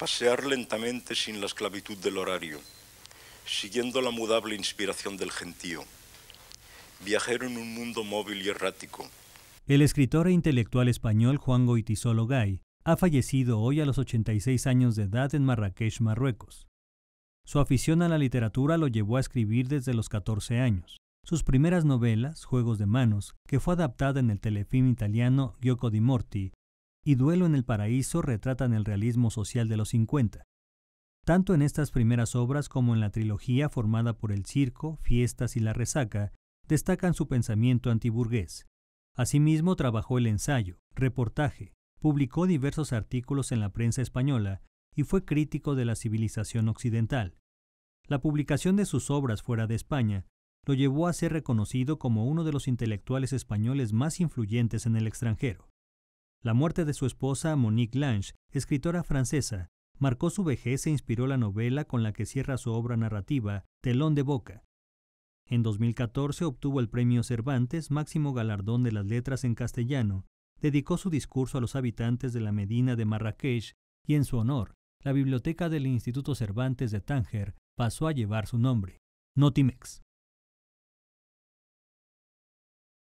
pasear lentamente sin la esclavitud del horario, siguiendo la mudable inspiración del gentío, viajero en un mundo móvil y errático. El escritor e intelectual español Juan Goitisolo Gay ha fallecido hoy a los 86 años de edad en Marrakech, Marruecos. Su afición a la literatura lo llevó a escribir desde los 14 años. Sus primeras novelas, Juegos de Manos, que fue adaptada en el telefilm italiano Gioco di Morti, y Duelo en el Paraíso retratan el realismo social de los 50. Tanto en estas primeras obras como en la trilogía formada por el circo, fiestas y la resaca, destacan su pensamiento antiburgués. Asimismo, trabajó el ensayo, reportaje, publicó diversos artículos en la prensa española y fue crítico de la civilización occidental. La publicación de sus obras fuera de España lo llevó a ser reconocido como uno de los intelectuales españoles más influyentes en el extranjero. La muerte de su esposa Monique Lange, escritora francesa, marcó su vejez e inspiró la novela con la que cierra su obra narrativa, Telón de Boca. En 2014 obtuvo el premio Cervantes, máximo galardón de las letras en castellano. Dedicó su discurso a los habitantes de la Medina de Marrakech y en su honor, la biblioteca del Instituto Cervantes de Tánger pasó a llevar su nombre, Notimex.